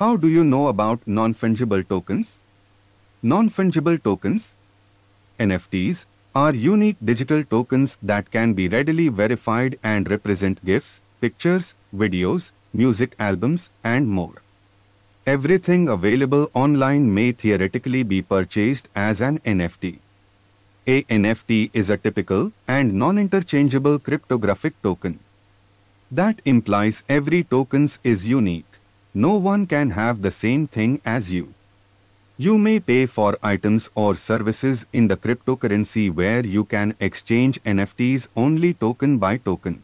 How do you know about non-fungible tokens? Non-fungible tokens, NFTs, are unique digital tokens that can be readily verified and represent GIFs, pictures, videos, music albums, and more. Everything available online may theoretically be purchased as an NFT. A NFT is a typical and non-interchangeable cryptographic token. That implies every token is unique. No one can have the same thing as you. You may pay for items or services in the cryptocurrency where you can exchange NFTs only token by token.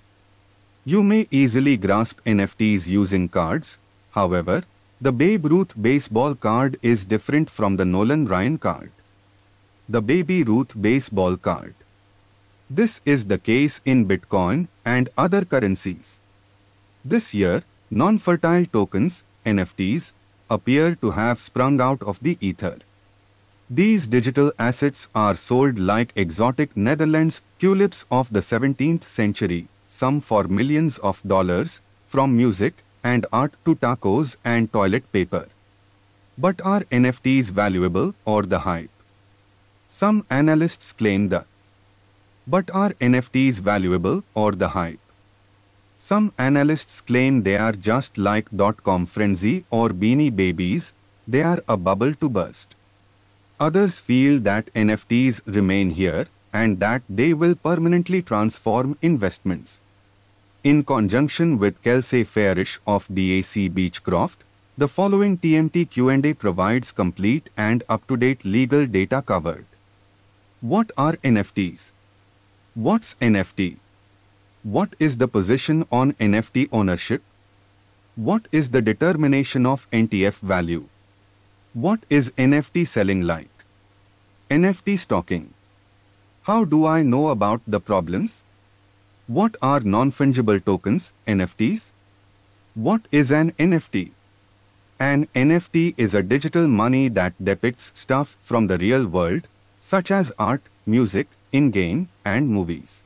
You may easily grasp NFTs using cards. However, the Babe Ruth baseball card is different from the Nolan Ryan card. The Baby Ruth baseball card. This is the case in Bitcoin and other currencies. This year, Non-fertile tokens, NFTs, appear to have sprung out of the ether. These digital assets are sold like exotic Netherlands tulips of the 17th century, some for millions of dollars, from music and art to tacos and toilet paper. But are NFTs valuable or the hype? Some analysts claim that. But are NFTs valuable or the hype? Some analysts claim they are just like dot-com frenzy or beanie babies, they are a bubble to burst. Others feel that NFTs remain here and that they will permanently transform investments. In conjunction with Kelsey Farish of DAC Beechcroft, the following TMT Q&A provides complete and up-to-date legal data covered. What are NFTs? What's NFT? What is the position on NFT ownership? What is the determination of NTF value? What is NFT selling like? NFT stocking. How do I know about the problems? What are non-fungible tokens, NFTs? What is an NFT? An NFT is a digital money that depicts stuff from the real world, such as art, music, in-game, and movies.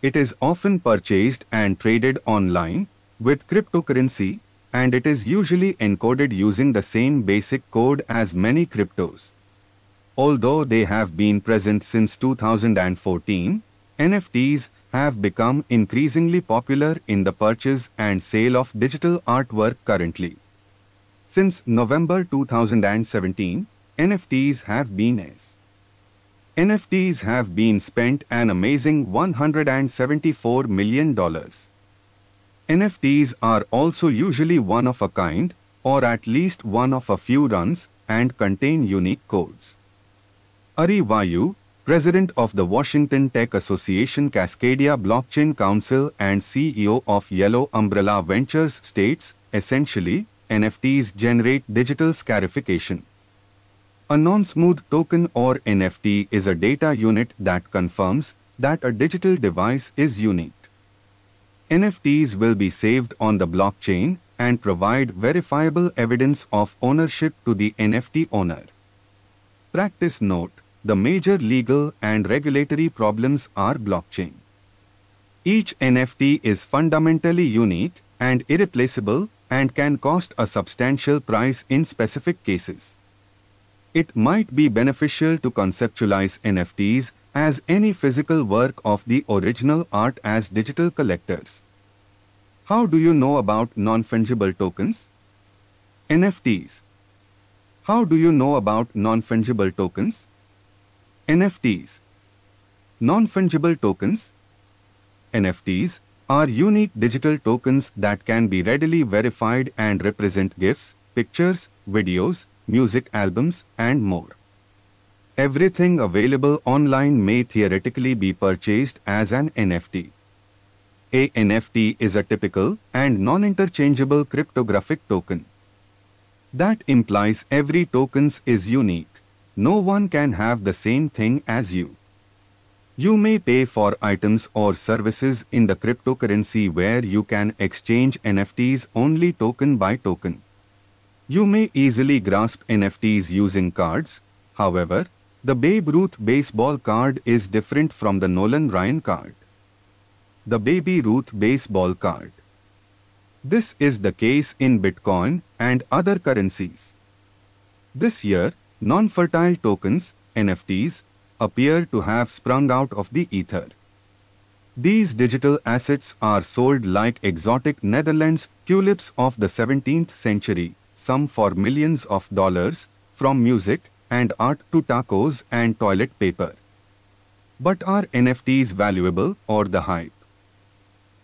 It is often purchased and traded online with cryptocurrency and it is usually encoded using the same basic code as many cryptos. Although they have been present since 2014, NFTs have become increasingly popular in the purchase and sale of digital artwork currently. Since November 2017, NFTs have been as NFTs have been spent an amazing $174 million. NFTs are also usually one of a kind, or at least one of a few runs, and contain unique codes. Ari Vayu, president of the Washington Tech Association Cascadia Blockchain Council and CEO of Yellow Umbrella Ventures states, essentially, NFTs generate digital scarification. A non-smooth token or NFT is a data unit that confirms that a digital device is unique. NFTs will be saved on the blockchain and provide verifiable evidence of ownership to the NFT owner. Practice note, the major legal and regulatory problems are blockchain. Each NFT is fundamentally unique and irreplaceable and can cost a substantial price in specific cases it might be beneficial to conceptualize NFTs as any physical work of the original art as digital collectors. How do you know about non-fungible tokens? NFTs. How do you know about non-fungible tokens? NFTs. Non-fungible tokens, NFTs, are unique digital tokens that can be readily verified and represent gifts, pictures, videos, music albums, and more. Everything available online may theoretically be purchased as an NFT. A NFT is a typical and non-interchangeable cryptographic token. That implies every tokens is unique. No one can have the same thing as you. You may pay for items or services in the cryptocurrency where you can exchange NFTs only token by token. You may easily grasp NFTs using cards, however, the Babe Ruth baseball card is different from the Nolan Ryan card. The Baby Ruth baseball card. This is the case in Bitcoin and other currencies. This year, non-fertile tokens, NFTs, appear to have sprung out of the ether. These digital assets are sold like exotic Netherlands tulips of the 17th century some for millions of dollars, from music and art to tacos and toilet paper. But are NFTs valuable or the hype?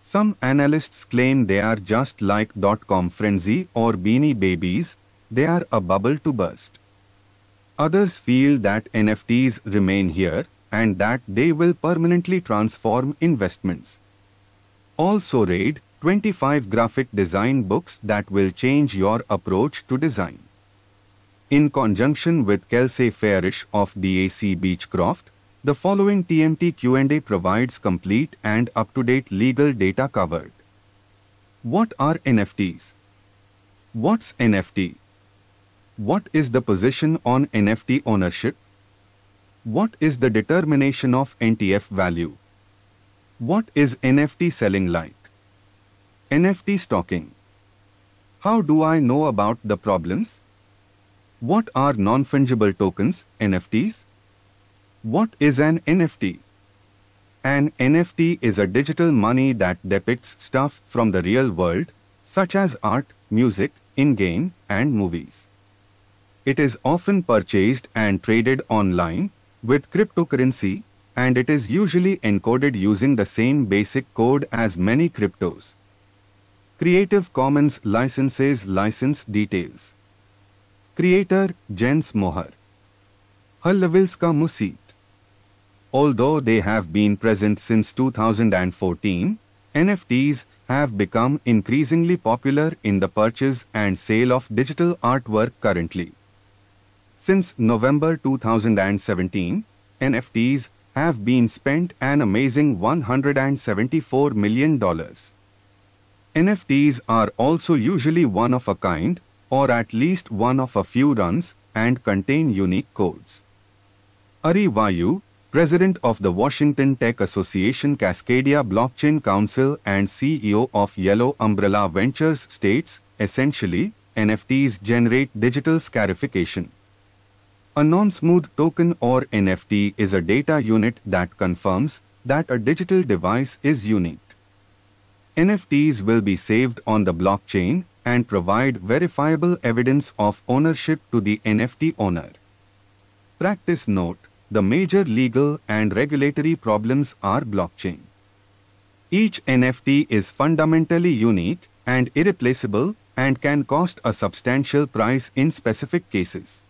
Some analysts claim they are just like dot-com frenzy or beanie babies, they are a bubble to burst. Others feel that NFTs remain here and that they will permanently transform investments. Also read 25 graphic design books that will change your approach to design. In conjunction with Kelsey Fairish of DAC Beechcroft, the following TMT Q&A provides complete and up-to-date legal data covered. What are NFTs? What's NFT? What is the position on NFT ownership? What is the determination of NTF value? What is NFT selling like? NFT stalking. How do I know about the problems? What are non-fungible tokens, NFTs? What is an NFT? An NFT is a digital money that depicts stuff from the real world, such as art, music, in-game, and movies. It is often purchased and traded online with cryptocurrency, and it is usually encoded using the same basic code as many cryptos. Creative Commons Licenses License Details Creator Jens Mohar. Hallevilska Musit Although they have been present since 2014, NFTs have become increasingly popular in the purchase and sale of digital artwork currently. Since November 2017, NFTs have been spent an amazing $174 million. NFTs are also usually one of a kind, or at least one of a few runs, and contain unique codes. Ari Vayu, president of the Washington Tech Association Cascadia Blockchain Council and CEO of Yellow Umbrella Ventures states, essentially, NFTs generate digital scarification. A non-smooth token or NFT is a data unit that confirms that a digital device is unique. NFTs will be saved on the blockchain and provide verifiable evidence of ownership to the NFT owner. Practice note, the major legal and regulatory problems are blockchain. Each NFT is fundamentally unique and irreplaceable and can cost a substantial price in specific cases.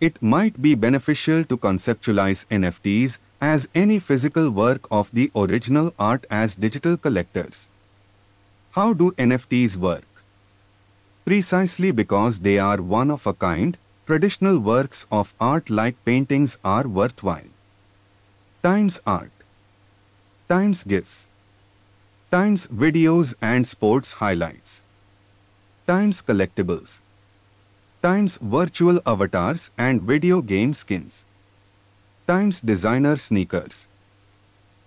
It might be beneficial to conceptualize NFTs as any physical work of the original art as digital collectors. How do NFTs work? Precisely because they are one of a kind, traditional works of art like paintings are worthwhile. Times art. Times gifts. Times videos and sports highlights. Times collectibles. Times virtual avatars and video game skins. Times designer sneakers.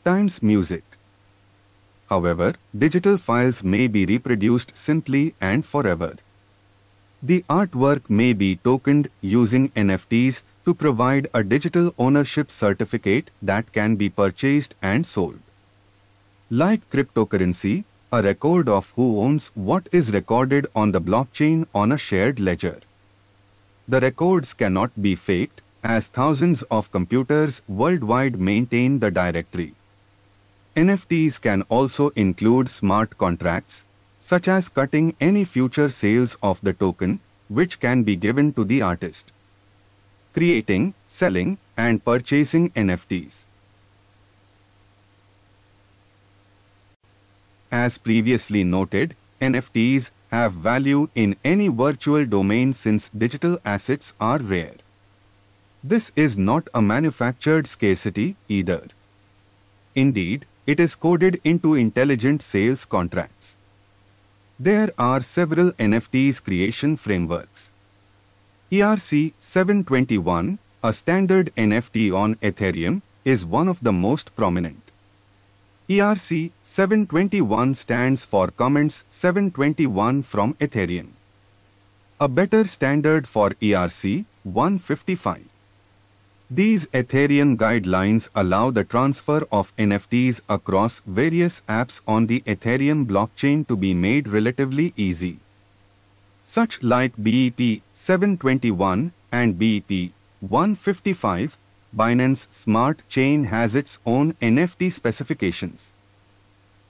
Times music. However, digital files may be reproduced simply and forever. The artwork may be tokened using NFTs to provide a digital ownership certificate that can be purchased and sold. Like cryptocurrency, a record of who owns what is recorded on the blockchain on a shared ledger. The records cannot be faked, as thousands of computers worldwide maintain the directory. NFTs can also include smart contracts, such as cutting any future sales of the token, which can be given to the artist. Creating, selling, and purchasing NFTs. As previously noted, NFTs have value in any virtual domain since digital assets are rare. This is not a manufactured scarcity either. Indeed, it is coded into intelligent sales contracts. There are several NFTs creation frameworks. ERC 721, a standard NFT on Ethereum, is one of the most prominent. ERC 721 stands for Comments 721 from Ethereum. A better standard for ERC 155. These Ethereum guidelines allow the transfer of NFTs across various apps on the Ethereum blockchain to be made relatively easy. Such like BET 721 and BET 155, Binance Smart Chain has its own NFT specifications.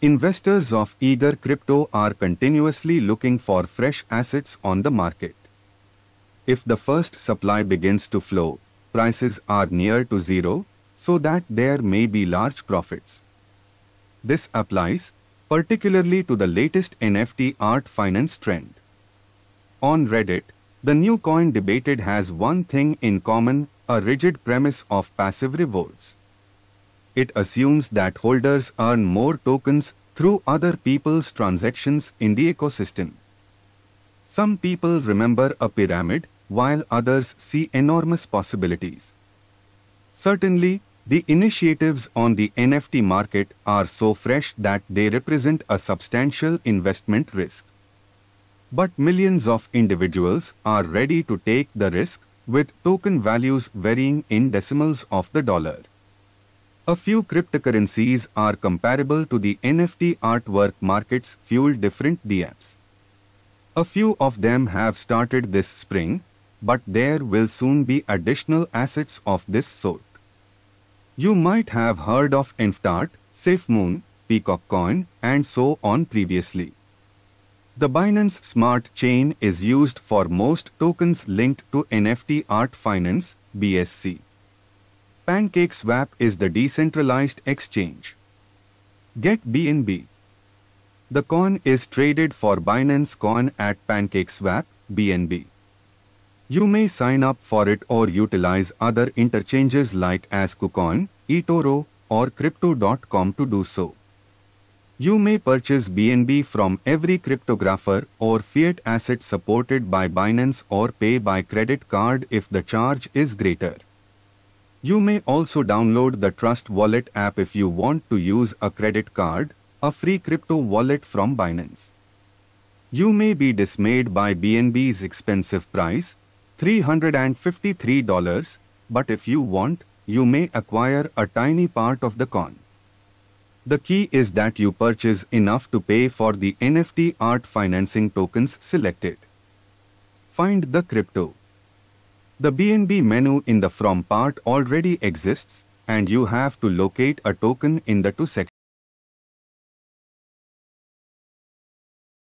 Investors of eager crypto are continuously looking for fresh assets on the market. If the first supply begins to flow, prices are near to zero so that there may be large profits. This applies particularly to the latest NFT art finance trend. On Reddit, the new coin debated has one thing in common, a rigid premise of passive rewards. It assumes that holders earn more tokens through other people's transactions in the ecosystem. Some people remember a pyramid while others see enormous possibilities. Certainly, the initiatives on the NFT market are so fresh that they represent a substantial investment risk. But millions of individuals are ready to take the risk, with token values varying in decimals of the dollar. A few cryptocurrencies are comparable to the NFT artwork markets fuel different DApps. A few of them have started this spring, but there will soon be additional assets of this sort. You might have heard of Infdart, SafeMoon, Peacock Coin, and so on previously. The Binance Smart Chain is used for most tokens linked to NFT Art Finance, BSC. PancakeSwap is the decentralized exchange. Get BNB. The coin is traded for Binance Coin at PancakeSwap, BNB. You may sign up for it or utilize other interchanges like AscuCoin, eToro, or Crypto.com to do so. You may purchase BNB from every cryptographer or fiat asset supported by Binance or pay by credit card if the charge is greater. You may also download the Trust Wallet app if you want to use a credit card, a free crypto wallet from Binance. You may be dismayed by BNB's expensive price, $353, but if you want, you may acquire a tiny part of the con. The key is that you purchase enough to pay for the NFT art financing tokens selected. Find the crypto. The BNB menu in the From part already exists, and you have to locate a token in the To section.